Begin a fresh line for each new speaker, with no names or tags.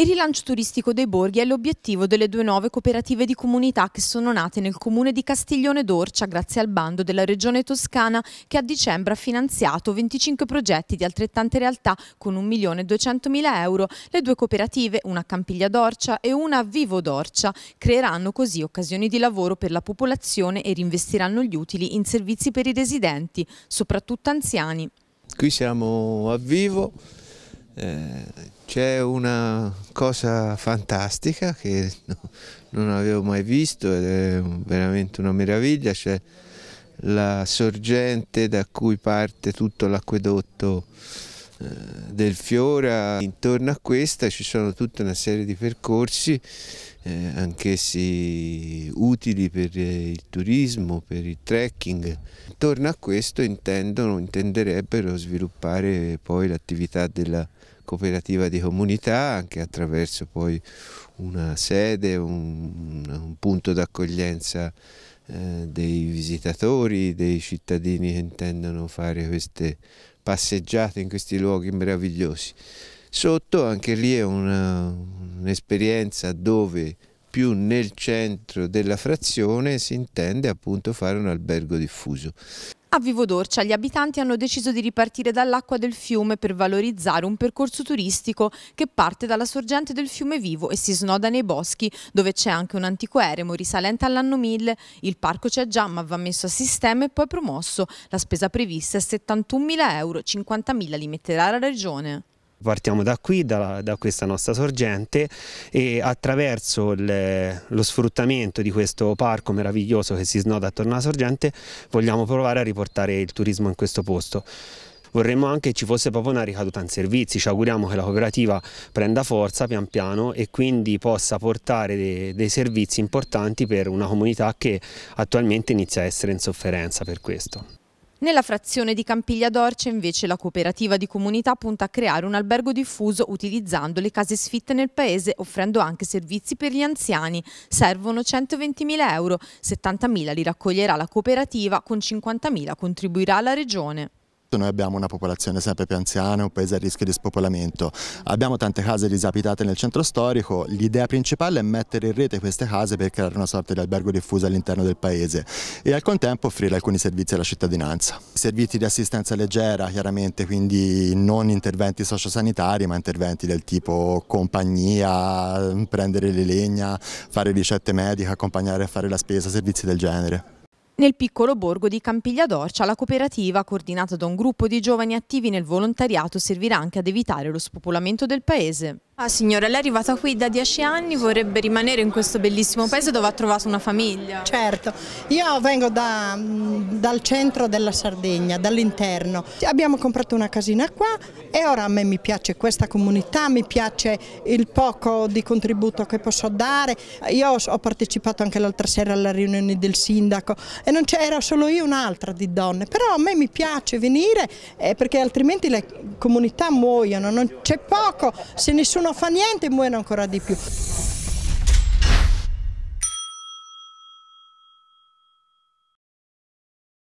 Il rilancio turistico dei borghi è l'obiettivo delle due nuove cooperative di comunità che sono nate nel comune di Castiglione d'Orcia grazie al bando della regione toscana che a dicembre ha finanziato 25 progetti di altrettante realtà con 1.200.000 euro. Le due cooperative, una Campiglia d'Orcia e una Vivo d'Orcia, creeranno così occasioni di lavoro per la popolazione e reinvestiranno gli utili in servizi per i residenti, soprattutto anziani.
Qui siamo a Vivo, eh, c'è una cosa fantastica che non avevo mai visto ed è veramente una meraviglia, c'è la sorgente da cui parte tutto l'acquedotto eh, del Fiora. Intorno a questa ci sono tutta una serie di percorsi, eh, anch'essi utili per eh, il turismo, per il trekking. Intorno a questo intendono, intenderebbero sviluppare poi l'attività della cooperativa di comunità anche attraverso poi una sede, un, un punto d'accoglienza eh, dei visitatori, dei cittadini che intendono fare queste passeggiate in questi luoghi meravigliosi. Sotto anche lì è un'esperienza un dove più nel centro della frazione si intende appunto fare un albergo diffuso.
A Vivodorcia gli abitanti hanno deciso di ripartire dall'acqua del fiume per valorizzare un percorso turistico che parte dalla sorgente del fiume Vivo e si snoda nei boschi, dove c'è anche un antico eremo risalente all'anno 1000. Il parco c'è già ma va messo a sistema e poi promosso. La spesa prevista è 71.000 euro, 50.000 li metterà la regione.
Partiamo da qui, da, da questa nostra sorgente e attraverso il, lo sfruttamento di questo parco meraviglioso che si snoda attorno alla sorgente vogliamo provare a riportare il turismo in questo posto vorremmo anche che ci fosse proprio una ricaduta in servizi, ci auguriamo che la cooperativa prenda forza pian piano e quindi possa portare dei, dei servizi importanti per una comunità che attualmente inizia a essere in sofferenza per questo.
Nella frazione di Campiglia d'Orce invece la cooperativa di comunità punta a creare un albergo diffuso utilizzando le case sfitte nel paese offrendo anche servizi per gli anziani. Servono 120.000 euro, 70.000 li raccoglierà la cooperativa, con 50.000 contribuirà la regione
noi abbiamo una popolazione sempre più anziana, un paese a rischio di spopolamento. Abbiamo tante case disabitate nel centro storico, l'idea principale è mettere in rete queste case per creare una sorta di albergo diffuso all'interno del paese e al contempo offrire alcuni servizi alla cittadinanza. Servizi di assistenza leggera chiaramente, quindi non interventi sociosanitari ma interventi del tipo compagnia, prendere le legna, fare ricette mediche, accompagnare a fare la spesa, servizi del genere.
Nel piccolo borgo di Campiglia d'Orcia la cooperativa, coordinata da un gruppo di giovani attivi nel volontariato, servirà anche ad evitare lo spopolamento del paese. Ah signora, lei è arrivata qui da dieci anni, vorrebbe rimanere in questo bellissimo paese dove ha trovato una famiglia. Certo, io vengo da, mm, dal centro della Sardegna, dall'interno. Abbiamo comprato una casina qua e ora a me mi piace questa comunità, mi piace il poco di contributo che posso dare. Io ho partecipato anche l'altra sera alla riunione del sindaco e non c'era solo io un'altra di donne, però a me mi piace venire eh, perché altrimenti le comunità muoiono, c'è poco, se nessuno non fa niente muoiono ancora di più.